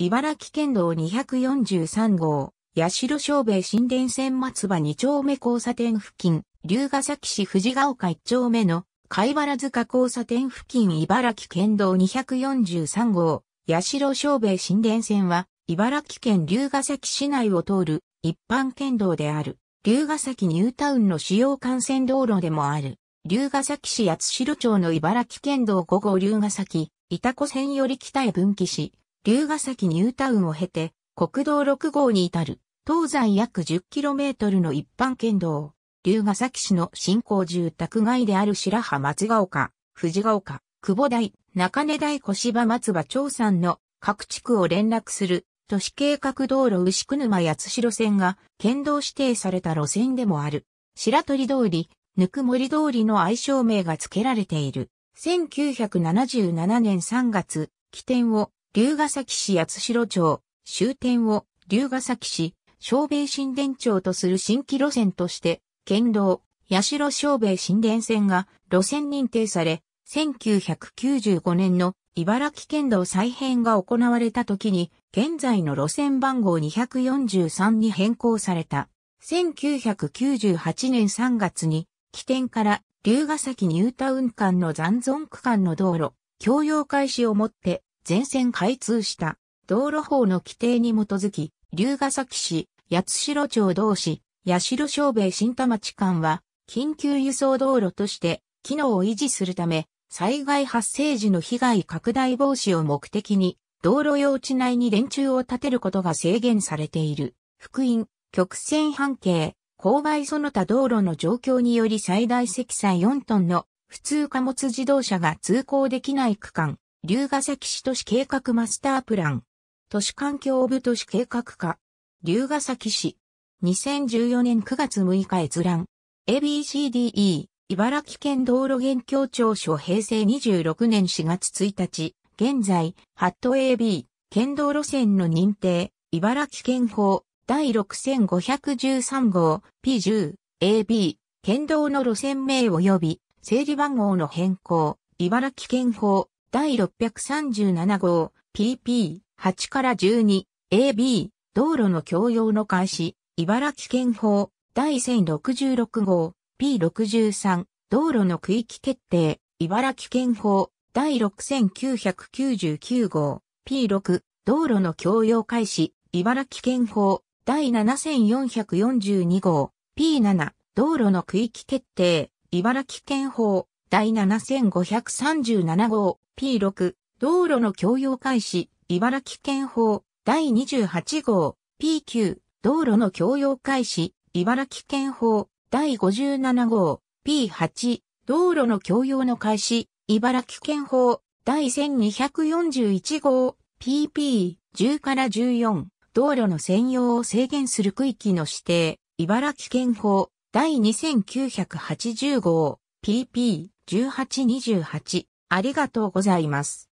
茨城県道243号、八代小兵新田線松葉2丁目交差点付近、龍ヶ崎市藤ヶ丘1丁目の貝原塚交差点付近茨城県道243号、八代小兵新田線は、茨城県龍ヶ崎市内を通る一般県道である、龍ヶ崎ニュータウンの主要幹線道路でもある、龍ヶ崎市八代町の茨城県道5号龍ヶ崎、板た線より北へ分岐し、龍ヶ崎ニュータウンを経て、国道6号に至る、東西約 10km の一般県道、龍ヶ崎市の新興住宅街である白浜松ヶ丘、藤ヶ丘、久保台、中根台小芝松葉町山の各地区を連絡する都市計画道路牛久沼八代線が県道指定された路線でもある。白鳥通り、ぬくもり通りの愛称名が付けられている。1977年3月、起点を龍ヶ崎市八代町、終点を龍ヶ崎市、小米新田町とする新規路線として、県道、八代小米新田線が路線認定され、1995年の茨城県道再編が行われた時に、現在の路線番号243に変更された。1998年3月に、起点から龍ヶ崎ニュータウン間の残存区間の道路、共用開始をもって全線開通した道路法の規定に基づき、龍ヶ崎市、八代町同市、八代小兵新田町間は、緊急輸送道路として、機能を維持するため、災害発生時の被害拡大防止を目的に、道路用地内に電柱を立てることが制限されている。福音、曲線半径、勾配その他道路の状況により最大積載4トンの普通貨物自動車が通行できない区間、龍ヶ崎市都市計画マスタープラン。都市環境部都市計画課。龍ヶ崎市。2014年9月6日閲覧。ABCDE。茨城県道路現況庁所平成26年4月1日。現在、ハット AB。県道路線の認定。茨城県法。第6513号 P10。AB。県道の路線名及び整理番号の変更。茨城県法。第637号 PP8 から12 AB 道路の共用の開始茨城県法第1066号 P63 道路の区域決定茨城県法第6999号 P6 道路の共用開始茨城県法第7442号 P7 道路の区域決定茨城県法第7537号 P6、道路の供用開始、茨城県法、第28号、P9、道路の供用開始、茨城県法、第57号、P8、道路の供用の開始、茨城県法、第1241号、PP、10から14、道路の専用を制限する区域の指定、茨城県法、第2980号、PP、1828、ありがとうございます。